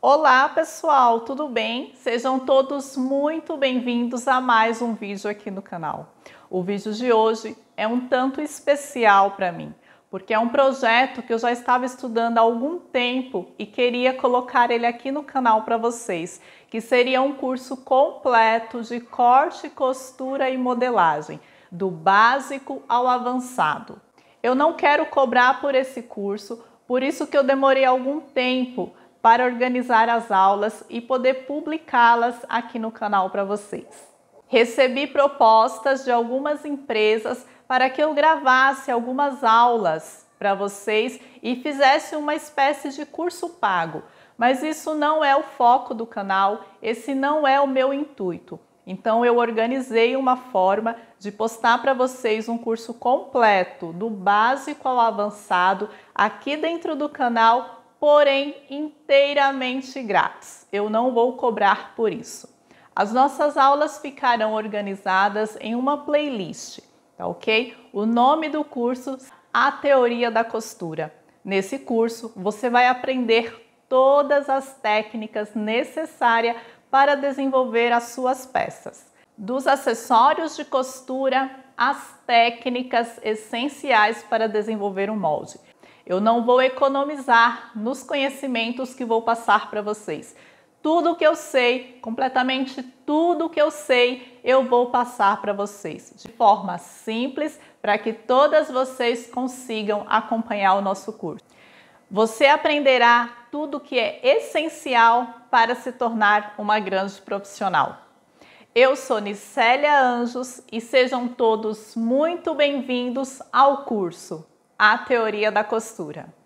Olá pessoal, tudo bem? Sejam todos muito bem-vindos a mais um vídeo aqui no canal. O vídeo de hoje é um tanto especial para mim, porque é um projeto que eu já estava estudando há algum tempo e queria colocar ele aqui no canal para vocês, que seria um curso completo de corte, costura e modelagem, do básico ao avançado. Eu não quero cobrar por esse curso, por isso que eu demorei algum tempo para organizar as aulas e poder publicá-las aqui no canal para vocês. Recebi propostas de algumas empresas para que eu gravasse algumas aulas para vocês e fizesse uma espécie de curso pago, mas isso não é o foco do canal, esse não é o meu intuito. Então eu organizei uma forma de postar para vocês um curso completo, do básico ao avançado, aqui dentro do canal porém inteiramente grátis. Eu não vou cobrar por isso. As nossas aulas ficarão organizadas em uma playlist, tá ok? O nome do curso A Teoria da Costura. Nesse curso, você vai aprender todas as técnicas necessárias para desenvolver as suas peças. Dos acessórios de costura às técnicas essenciais para desenvolver um molde. Eu não vou economizar nos conhecimentos que vou passar para vocês. Tudo que eu sei, completamente tudo que eu sei, eu vou passar para vocês de forma simples para que todas vocês consigam acompanhar o nosso curso. Você aprenderá tudo que é essencial para se tornar uma grande profissional. Eu sou Nicélia Anjos e sejam todos muito bem-vindos ao curso a teoria da costura.